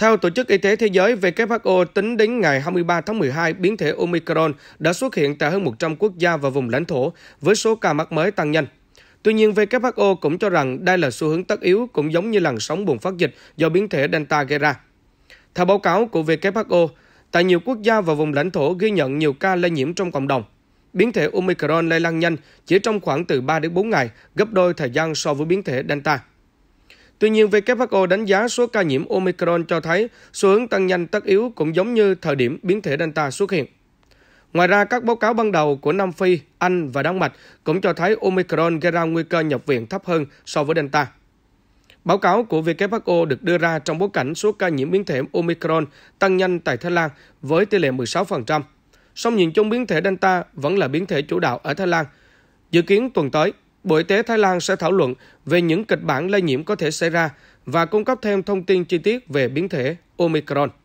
Theo Tổ chức Y tế Thế giới WHO, tính đến ngày 23 tháng 12, biến thể Omicron đã xuất hiện tại hơn 100 quốc gia và vùng lãnh thổ, với số ca mắc mới tăng nhanh. Tuy nhiên, WHO cũng cho rằng đây là xu hướng tất yếu cũng giống như làn sóng bùng phát dịch do biến thể Delta gây ra. Theo báo cáo của WHO, tại nhiều quốc gia và vùng lãnh thổ ghi nhận nhiều ca lây nhiễm trong cộng đồng. Biến thể Omicron lây lan nhanh chỉ trong khoảng từ 3 đến 4 ngày, gấp đôi thời gian so với biến thể Delta. Tuy nhiên, WHO đánh giá số ca nhiễm Omicron cho thấy xu hướng tăng nhanh tất yếu cũng giống như thời điểm biến thể Delta xuất hiện. Ngoài ra, các báo cáo ban đầu của Nam Phi, Anh và Đan Mạch cũng cho thấy Omicron gây ra nguy cơ nhập viện thấp hơn so với Delta. Báo cáo của WHO được đưa ra trong bối cảnh số ca nhiễm biến thể Omicron tăng nhanh tại Thái Lan với tỷ lệ 16%. Song nhìn chung biến thể Delta vẫn là biến thể chủ đạo ở Thái Lan. Dự kiến tuần tới, Bộ Y tế Thái Lan sẽ thảo luận về những kịch bản lây nhiễm có thể xảy ra và cung cấp thêm thông tin chi tiết về biến thể Omicron.